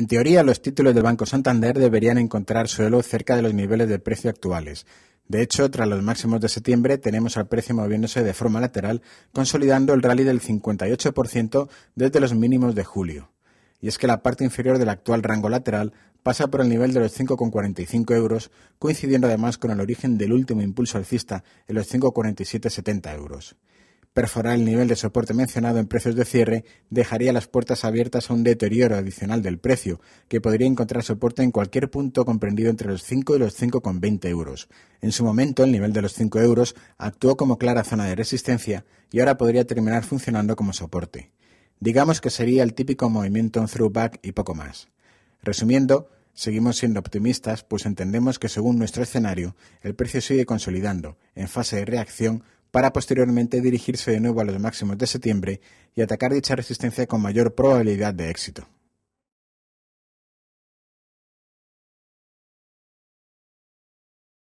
En teoría, los títulos del Banco Santander deberían encontrar suelo cerca de los niveles de precio actuales. De hecho, tras los máximos de septiembre, tenemos al precio moviéndose de forma lateral, consolidando el rally del 58% desde los mínimos de julio. Y es que la parte inferior del actual rango lateral pasa por el nivel de los 5,45 euros, coincidiendo además con el origen del último impulso alcista en los 5,4770 euros. Perforar el nivel de soporte mencionado en precios de cierre dejaría las puertas abiertas a un deterioro adicional del precio, que podría encontrar soporte en cualquier punto comprendido entre los 5 y los 5,20 euros. En su momento, el nivel de los 5 euros actuó como clara zona de resistencia y ahora podría terminar funcionando como soporte. Digamos que sería el típico movimiento en throwback y poco más. Resumiendo, Seguimos siendo optimistas, pues entendemos que según nuestro escenario, el precio sigue consolidando, en fase de reacción, para posteriormente dirigirse de nuevo a los máximos de septiembre y atacar dicha resistencia con mayor probabilidad de éxito.